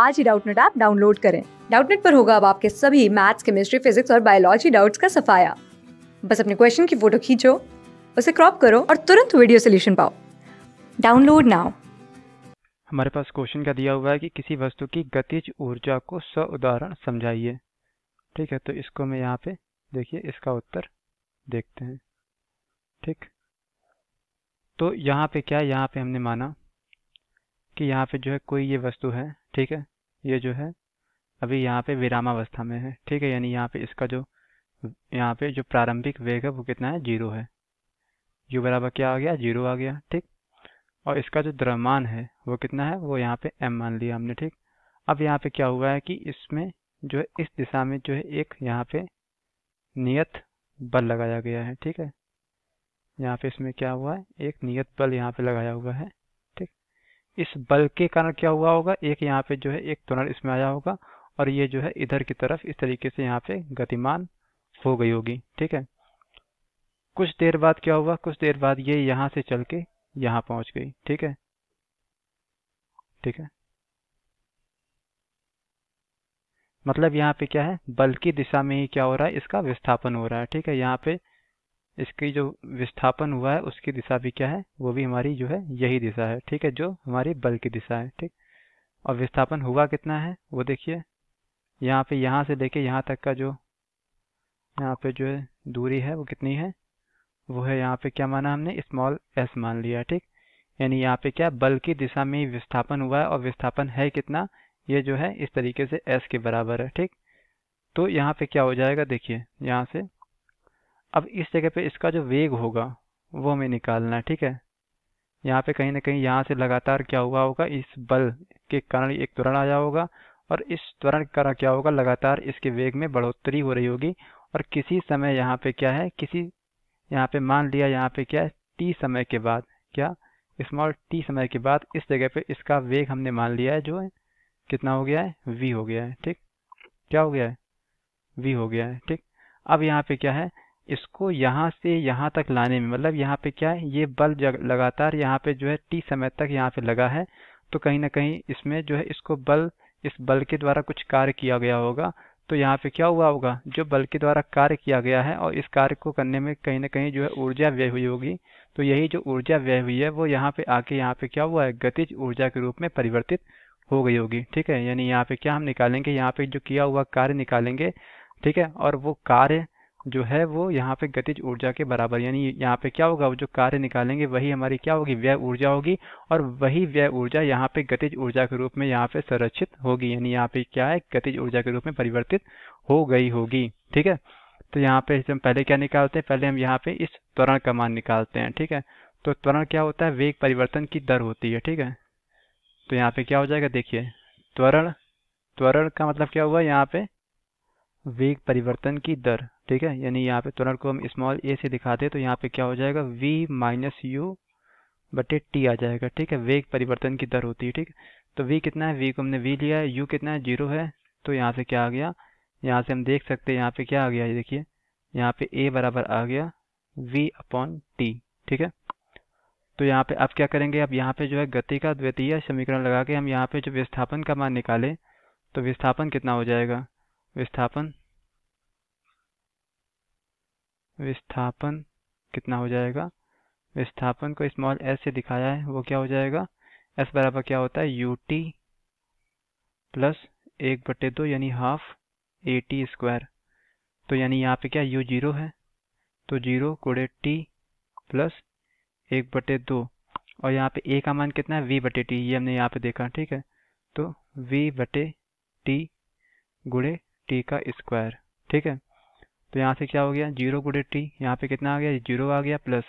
आज ही Doubtnut app download करें डाउटनेट पर होगा अब आपके सभी मैथ्स केमिस्ट्री फिजिक्स और बायोलॉजी डाउट्स का सफाया बस अपने क्वेश्चन की फोटो खींचो उसे क्रॉप करो और तुरंत वीडियो सोल्यूशन पाओ डाउनलोड नाउ हमारे पास क्वेश्चन का दिया हुआ है कि किसी वस्तु की गतिज ऊर्जा को स उदाहरण समझाइए ठीक है तो इसको मैं यहाँ पे देखिए इसका उत्तर देखते हैं ठीक तो यहाँ पे क्या यहाँ पे हमने माना कि यहाँ पे जो है कोई ये वस्तु है ठीक है ये जो है अभी यहाँ पे विरामावस्था में है ठीक है यानी यहाँ पे इसका जो यहाँ पे जो प्रारंभिक वेग है वो कितना है जीरो है यू बराबर क्या आ गया जीरो आ गया ठीक और इसका जो द्रव्यमान है वो कितना है वो यहाँ पे एम मान लिया हमने ठीक अब यहाँ पे क्या हुआ है कि इसमें जो है इस दिशा में जो है एक यहाँ पे नियत बल लगाया गया है ठीक है यहाँ पे इसमें क्या हुआ है एक नियत बल यहाँ पे लगाया हुआ है इस बल के कारण क्या हुआ होगा एक यहाँ पे जो है एक त्वरण इसमें आया होगा और ये जो है इधर की तरफ इस तरीके से यहाँ पे गतिमान हो गई होगी ठीक है कुछ देर बाद क्या हुआ कुछ देर बाद ये यहाँ से चल के यहाँ पहुंच गई ठीक है ठीक है मतलब यहाँ पे क्या है बल की दिशा में ही क्या हो रहा है इसका विस्थापन हो रहा है ठीक है यहाँ पे इसकी जो विस्थापन हुआ है उसकी दिशा भी क्या है वो भी हमारी जो है यही दिशा है ठीक है जो हमारी बल की दिशा है ठीक और विस्थापन हुआ कितना है वो देखिए यहाँ पे यहाँ से लेके यहाँ तक का जो यहाँ पे जो है दूरी है वो कितनी है वो है यहाँ पे क्या माना हमने स्मॉल एस मान लिया ठीक यानी यहाँ पे क्या बल की दिशा में विस्थापन हुआ है और विस्थापन है कितना ये जो है इस तरीके से एस के बराबर है ठीक तो यहाँ पे क्या हो जाएगा देखिए यहाँ से अब इस जगह पे इसका जो वेग होगा वो हमें निकालना है ठीक है यहाँ पे कहीं ना कहीं यहाँ से लगातार क्या हुआ होगा इस बल के कारण एक त्वरण आया होगा और इस त्वरण के कारण क्या होगा लगातार इसके वेग में बढ़ोतरी हो रही होगी और किसी समय यहाँ पे क्या है किसी यहाँ पे मान लिया यहाँ पे क्या है टी समय के बाद क्या स्मॉल टी समय के बाद इस जगह पे इसका वेग हमने मान लिया है जो है कितना हो गया है वी हो गया है ठीक क्या हो गया है वी हो गया है ठीक अब यहाँ पे क्या है इसको यहाँ से यहाँ तक लाने में मतलब यहाँ पे क्या है ये बल्ब लगातार यहाँ पे जो है टी समय तक यहाँ पे लगा है तो कहीं ना कहीं इसमें जो है इसको बल इस बल के द्वारा कुछ कार्य किया गया होगा तो यहाँ पे क्या हुआ होगा जो बल के द्वारा कार्य किया गया है और इस कार्य को करने में कहीं ना कहीं जो है ऊर्जा व्यय हुई होगी तो यही जो ऊर्जा व्यय हुई है वो यहाँ पे आके यहाँ पे क्या हुआ है गतिज ऊर्जा के रूप में परिवर्तित हो गई होगी ठीक है यानी यहाँ पे क्या हम निकालेंगे यहाँ पे जो किया हुआ कार्य निकालेंगे ठीक है और वो कार्य जो है वो यहाँ पे गतिज ऊर्जा के बराबर यानी यहाँ पे क्या होगा वो जो कार्य निकालेंगे वही हमारी क्या होगी व्यय ऊर्जा होगी और वही व्यय ऊर्जा यहाँ पे गतिज ऊर्जा के रूप में यहाँ पे संरक्षित होगी यानी यहाँ पे क्या है गतिज ऊर्जा के रूप में परिवर्तित हो गई होगी ठीक है तो यहाँ पे हम पहले क्या निकालते हैं पहले हम यहाँ पे इस त्वरण का मान निकालते हैं ठीक है तो त्वरण क्या होता है वेग परिवर्तन की दर होती है ठीक है तो यहाँ पे क्या हो जाएगा देखिए त्वरण त्वरण का मतलब क्या हुआ यहाँ पे वेग परिवर्तन की दर ठीक है यानी यहाँ पे त्वरण को हम स्मॉल ए से दिखाते तो यहाँ पे क्या हो जाएगा v माइनस यू बटे टी आ जाएगा ठीक है वेग परिवर्तन की दर होती है ठीक तो v कितना है v को हमने v लिया है u कितना है जीरो है तो यहाँ से क्या आ गया यहाँ से हम देख सकते हैं यहाँ पे क्या आ गया ये देखिए यहाँ पे a बराबर आ गया v अपॉन टी ठीक है तो यहाँ पे अब क्या करेंगे अब यहाँ पे जो है गति का द्वितीय समीकरण लगा के हम यहाँ पे जो विस्थापन का मान निकालें तो विस्थापन कितना हो जाएगा विस्थापन विस्थापन कितना हो जाएगा विस्थापन को स्मॉल एस से दिखाया है वो क्या हो जाएगा एस बराबर क्या होता है यू टी प्लस एक बटे दो यानी हाफ ए टी स्क्वायर तो यानी यहाँ पे क्या यू जीरो है तो जीरो कोड़े टी प्लस एक बटे दो और यहाँ पे ए का मान कितना है वी बटे टी ये हमने यहाँ पे देखा ठीक है तो वी बटे टी गुड़े टी का स्क्वायर ठीक है तो यहाँ से क्या हो गया जीरो गुडे टी यहाँ पे कितना आ गया जीरो आ गया प्लस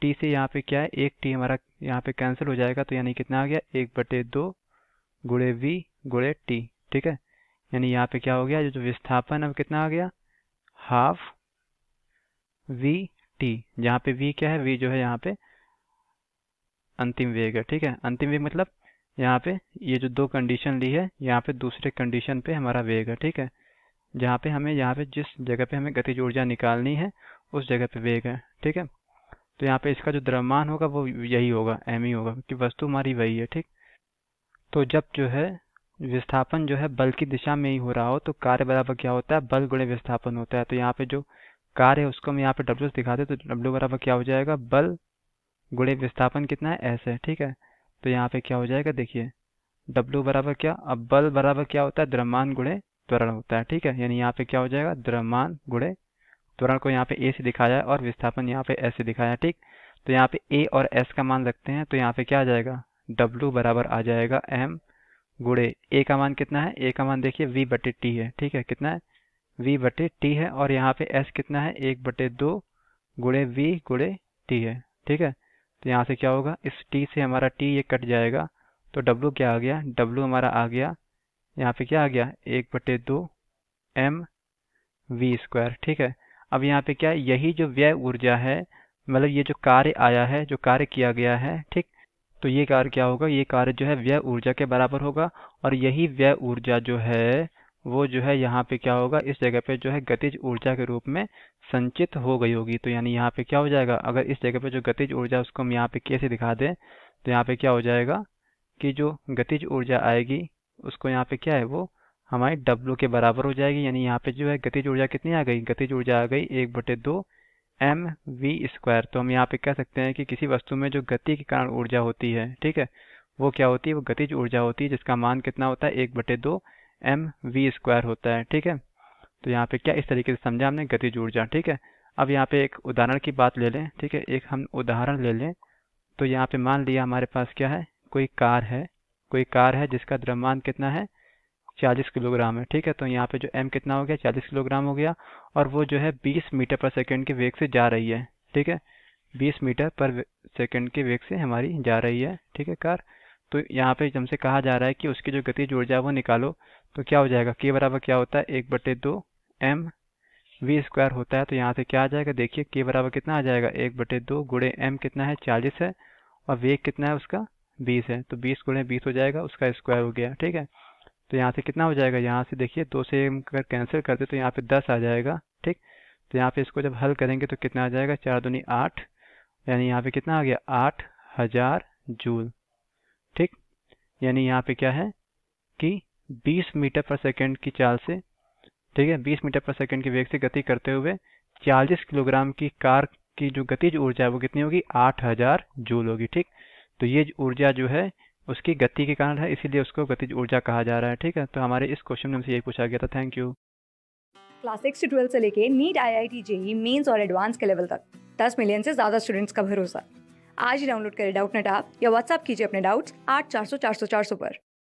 टी से यहाँ पे क्या है एक टी हमारा यहाँ पे कैंसिल हो जाएगा तो यानी कितना आ गया एक बटे दो गुड़े वी गुड़े टी ठीक है यानी यहाँ पे क्या हो गया जो विस्थापन अब कितना आ गया हाफ वी टी यहाँ पे वी क्या है वी जो है यहाँ पे अंतिम वेग है ठीक है अंतिम वेग मतलब यहाँ पे ये जो दो कंडीशन ली है यहाँ पे दूसरे कंडीशन पे हमारा वेग है ठीक है जहाँ पे हमें यहाँ पे जिस जगह पे हमें गतिज ऊर्जा निकालनी है उस जगह पे वेग है ठीक है तो यहाँ पे इसका जो द्रव्यमान होगा वो यही होगा एम ही e होगा क्योंकि वस्तु हमारी वही है ठीक तो जब जो है विस्थापन जो है बल की दिशा में ही हो रहा हो तो कार्य बराबर क्या होता है बल गुणे विस्थापन होता है तो यहाँ पे जो कार्य है उसको हम यहाँ पे डब्ल्यू दिखा दे तो डब्ल्यू बराबर क्या हो जाएगा बल गुणे विस्थापन कितना है ऐसे ठीक है तो यहाँ पे क्या हो जाएगा देखिए W बराबर क्या अब बल बराबर क्या होता है द्रव्यमान गुणे त्वरण होता है ठीक है यानी यहाँ पे क्या हो जाएगा द्रव्यमान गुणे त्वरण को यहाँ पे ए से दिखाया है और विस्थापन यहाँ पे एस से दिखाया है ठीक तो यहाँ पे ए और एस का मान रखते हैं तो यहाँ पे क्या आ जाएगा डब्लू बराबर आ जाएगा एम गुड़े ए का मान कितना है ए का मान देखिए वी बटे टी है ठीक है कितना है वी बटे टी है और यहाँ पे एस कितना है एक बटे दो गुड़े वी गुड़े टी है ठीक है तो यहाँ से क्या होगा इस टी से हमारा टी ये कट जाएगा तो डब्लू क्या आ गया डब्लू हमारा आ गया यहाँ पे क्या आ गया एक बटे दो एम वी स्क्वायर ठीक है अब यहाँ पे क्या यही जो व्यय ऊर्जा है मतलब ये जो कार्य आया है जो कार्य किया गया है ठीक तो ये कार्य क्या होगा ये कार्य जो है व्यय ऊर्जा के बराबर होगा और यही व्यय ऊर्जा जो है वो जो है यहाँ पे क्या होगा इस जगह पे जो है गतिज ऊर्जा के रूप में संचित हो गई होगी तो यानी यहाँ पे क्या हो जाएगा अगर इस जगह पे जो गतिज ऊर्जा उसको हम यहाँ पे कैसे दिखा दें तो यहाँ पे क्या हो जाएगा कि जो गतिज ऊर्जा आएगी उसको यहाँ पे क्या है वो हमारी W के बराबर हो जाएगी यानी यहाँ पे जो है गतिज ऊर्जा कितनी आ गई गतिज ऊर्जा आ गई एक बटे दो एम वी स्क्वायर तो हम यहाँ पे कह सकते हैं कि किसी वस्तु में जो गति के कारण ऊर्जा होती है ठीक है वो क्या होती है वो गतिज ऊर्जा होती है जिसका मान कितना होता है एक बटे दो एम वी स्क्वायर होता है ठीक है तो यहाँ पे क्या इस तरीके से समझा हमने गतिज ऊर्जा ठीक है अब यहाँ पे एक उदाहरण की बात ले लें ठीक है एक हम उदाहरण ले लें तो यहाँ पे मान लिया हमारे पास क्या है कोई कार है कोई कार है जिसका द्रव्यमान कितना है चालीस किलोग्राम है ठीक है तो यहाँ पे जो एम कितना हो गया चालीस किलोग्राम हो गया और वो जो है बीस मीटर पर सेकेंड के वेग से जा रही है ठीक है बीस मीटर पर सेकेंड के वेग से हमारी जा रही है ठीक है कार तो यहाँ पे हमसे कहा जा रहा है कि उसकी जो गति जुड़ जाए वो निकालो तो क्या हो जाएगा के बराबर क्या होता है एक बटे दो एम वी स्क्वायर होता है तो यहाँ से क्या आ जाएगा देखिए के बराबर कितना आ जाएगा एक बटे दो गुड़े एम कितना है चालीस है और वेग कितना है उसका बीस है तो बीस गुड़े बीस हो जाएगा उसका स्क्वायर हो गया ठीक है तो यहाँ से कितना हो जाएगा यहाँ से देखिए दो से अगर कैंसिल करते तो यहाँ पे दस आ जाएगा ठीक तो यहाँ पे इसको जब हल करेंगे तो कितना आ जाएगा चार दूनी आठ यानी यहाँ पे कितना आ गया आठ हजार जूल ठीक यानी यहाँ पे क्या है कि बीस मीटर पर सेकेंड की चाल से ठीक है बीस मीटर पर सेकेंड की वेग से गति करते हुए चालीस किलोग्राम की कार की जो गतिज ऊर्जा है वो कितनी होगी आठ हजार जूल होगी ठीक तो ये ऊर्जा जो है उसकी गति के कारण है इसीलिए उसको गतिज ऊर्जा कहा जा रहा है ठीक है तो हमारे इस क्वेश्चन में हमसे यही पूछा गया था थैंक यू क्लास सिक्स से ट्वेल्थ से लेके NEET I I T JEE mains और एडवांस के लेवल तक दस मिलियन से ज़्यादा स्टूडेंट्स का भरोसा आज ही डाउनलोड करें डाउट नेट आप या व्हाट्सअप कीजिए अपने डाउट्स आठ चार सौ चार सौ चार सौ पर